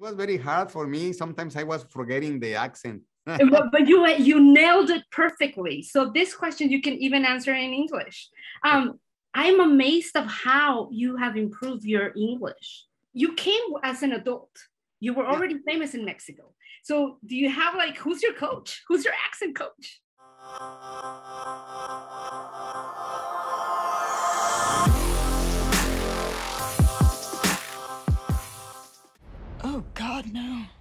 It was very hard for me. Sometimes I was forgetting the accent. but, but, you you nailed it perfectly. So this question you can even answer in English. Um, I'm amazed of how you have improved your English. You came as an adult. You were already yeah. famous in Mexico. So do you have like who's your coach? Who's your accent coach?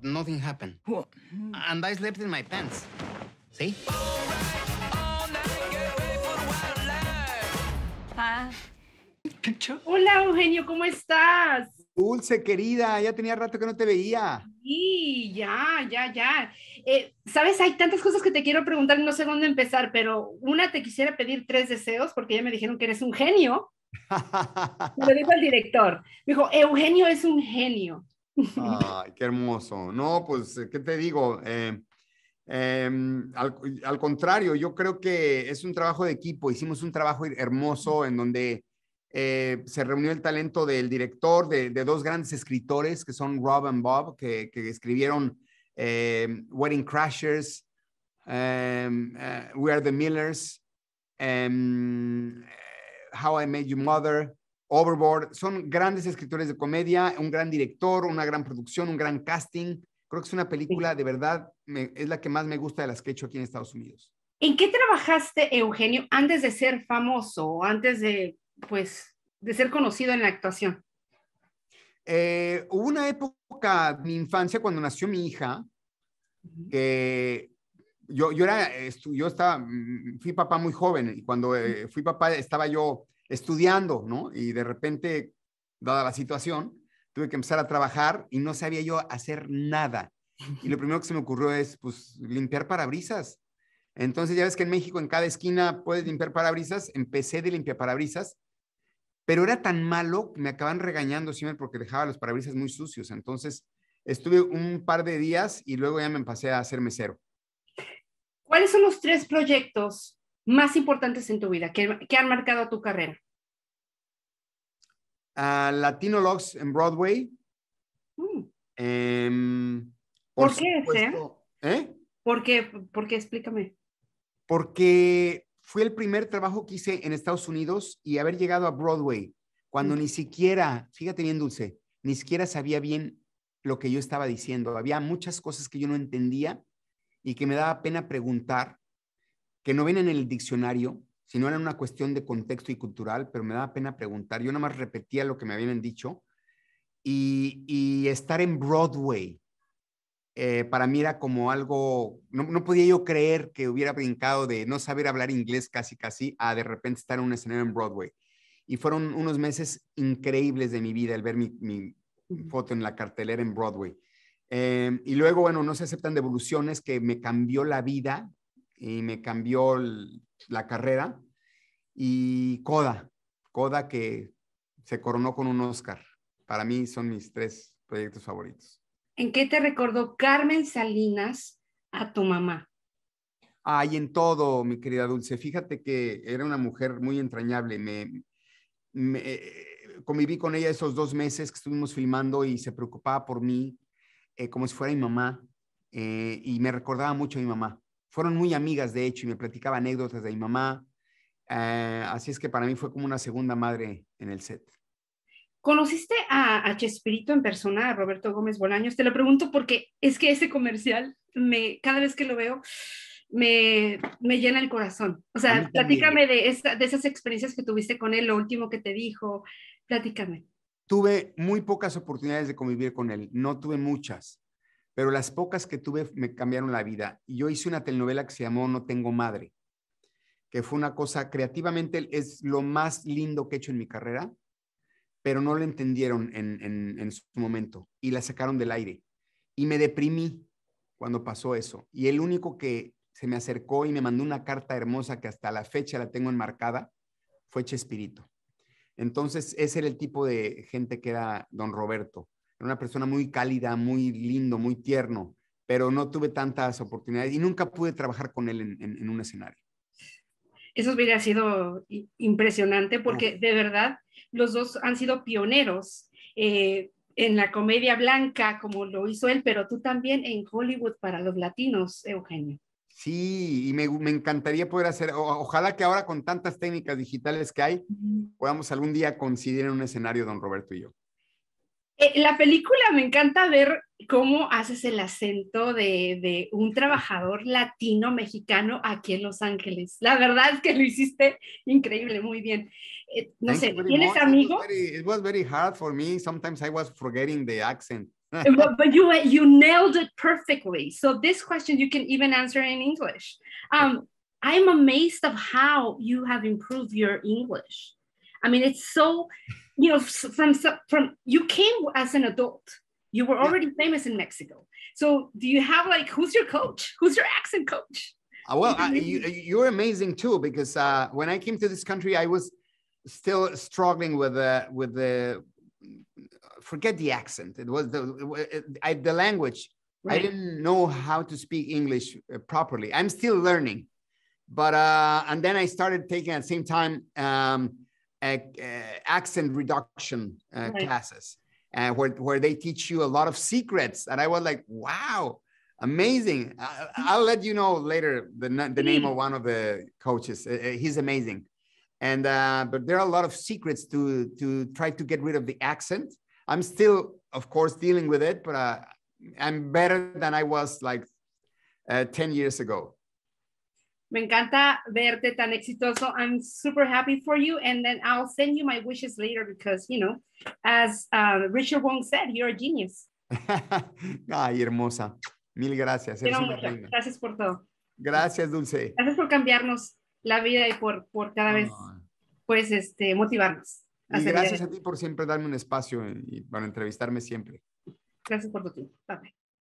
nothing happened. And I slept in my pants. See? Ah. Hola, Eugenio, ¿cómo estás? Dulce, querida, ya tenía rato que no te veía. Sí, ya, ya, ya. Eh, sabes, hay tantas cosas que te quiero preguntar, no sé dónde empezar, pero una te quisiera pedir tres deseos porque ya me dijeron que eres un genio. lo dijo el director. Me dijo, Eugenio es un genio. Ay, qué hermoso. No, pues, eh, ¿qué te digo? Eh, em, al, contrario, yo creo que es un trabajo de equipo. Hicimos un trabajo hermoso en donde eh, se reunió el talento del director, de, dos grandes escritores que son Rob y Bob, que, escribieron Wedding Crashers, em, We Are the Millers, em, How I Made Your Mother. Overboard, son grandes escritores de comedia, un gran director, una gran producción, un gran casting. Creo que es una película de verdad, es la que más me gusta de las que he hecho aquí en Estados Unidos. ¿En qué trabajaste, Eugenio, antes de ser famoso, antes de, pues, de ser conocido en la actuación? Eh, hubo una época de mi infancia cuando nació mi hija, yo, yo, era, yo estaba, mm, fui papá muy joven y cuando eh, fui papá estaba yo estudiando, ¿no? Y de repente, dada la situación, tuve que empezar a trabajar y no sabía yo hacer nada. Y lo primero que se me ocurrió es, pues, limpiar parabrisas. Entonces, ya ves que en México en cada esquina puedes limpiar parabrisas. Empecé de limpiar parabrisas, pero era tan malo que me acaban regañando siempre porque dejaba los parabrisas muy sucios. Entonces, estuve un par de días y luego ya me pasé a hacerme mesero. ¿Cuáles son los tres proyectos más importantes en tu vida que, que han marcado tu carrera? a Latino Logs en Broadway. Mm. Em, por, qué ¿eh? ¿Por qué? ¿Por qué? Explícame. Porque fue el primer trabajo que hice en Estados Unidos y haber llegado a Broadway cuando mm. ni siquiera, fíjate bien Dulce, ni siquiera sabía bien lo que yo estaba diciendo. Había muchas cosas que yo no entendía y que me daba pena preguntar, que no ven en el diccionario si no era una cuestión de contexto y cultural, pero me daba pena preguntar. Yo nada más repetía lo que me habían dicho. Y, estar en Broadway, eh, para mí era como algo, no, podía yo creer que hubiera brincado de no saber hablar inglés casi casi a de repente estar en un escenario en Broadway. Y fueron unos meses increíbles de mi vida el ver mi, foto en la cartelera en Broadway. Eh, y luego, bueno, no se aceptan devoluciones que me cambió la vida y me cambió la carrera. Y Coda, Coda que se coronó con un Oscar. Para mí son mis tres proyectos favoritos. ¿En qué te recordó Carmen Salinas a tu mamá? Ay, en todo, mi querida Dulce. Fíjate que era una mujer muy entrañable. Me, eh, conviví con ella esos dos meses que estuvimos filmando y se preocupaba por mí eh, como si fuera mi mamá eh, y me recordaba mucho a mi mamá. Fueron muy amigas, de hecho, y me platicaba anécdotas de mi mamá. Eh, así es que para mí fue como una segunda madre en el set. ¿Conociste a, Chespirito en persona, a Roberto Gómez Bolaños? Te lo pregunto porque es que ese comercial, me, cada vez que lo veo, me, me llena el corazón. O sea, platícame de, de esas experiencias que tuviste con él, lo último que te dijo, platícame. Tuve muy pocas oportunidades de convivir con él, no tuve muchas pero las pocas que tuve me cambiaron la vida. Y yo hice una telenovela que se llamó No tengo madre, que fue una cosa creativamente, es lo más lindo que he hecho en mi carrera, pero no lo entendieron en, en su momento y la sacaron del aire. Y me deprimí cuando pasó eso. Y el único que se me acercó y me mandó una carta hermosa que hasta la fecha la tengo enmarcada fue Chespirito. Entonces, ese era el tipo de gente que era don Roberto. Era una persona muy cálida, muy lindo, muy tierno, pero no tuve tantas oportunidades y nunca pude trabajar con él en, un escenario. Eso hubiera sido impresionante porque de verdad los dos han sido pioneros eh, en la comedia blanca como lo hizo él, pero tú también en Hollywood para los latinos, Eugenio. Sí, y me, encantaría poder hacer, ojalá que ahora con tantas técnicas digitales que hay, podamos algún día coincidir en un escenario, don Roberto y yo. Eh, la película me encanta ver cómo haces el acento de, de, un trabajador latino mexicano aquí en Los Ángeles. La verdad es que lo hiciste increíble, muy bien. Eh, no sé, ¿tienes amigos? It was, very, hard for me. Sometimes I was forgetting the accent. Eh, but, but, you you nailed it perfectly. So this question you can even answer in English. Um, I'm amazed of how you have improved your English. I mean, it's so you know, from from you came as an adult. You were already yeah. famous in Mexico. So, do you have like who's your coach? Who's your accent coach? Uh, well, I, you, are amazing too because uh, when I came to this country, I was still struggling with the with the forget the accent. It was the I, the language. Right. I didn't know how to speak English uh, properly. I'm still learning, but uh, and then I started taking at the same time. Um, uh, uh, accent reduction uh, right. classes where, where they teach you a lot of secrets. And I was like, wow, amazing. I, will let you know later the, the name of one of the coaches. he's amazing. And but there are a lot of secrets to to try to get rid of the accent. I'm still, of course, dealing with it, but I'm better than I was like uh, 10 years ago. Me encanta verte tan exitoso. I'm super happy for you. And then I'll send you my wishes later because, you know, as um, Richard Wong said, you're a genius. Ay, hermosa. Mil gracias. Gracias por todo. Gracias, Dulce. Gracias por cambiarnos la vida y por, por cada vez, pues, este, motivarnos. Y gracias a ti por siempre darme un espacio y para entrevistarme siempre. Gracias por tu tiempo.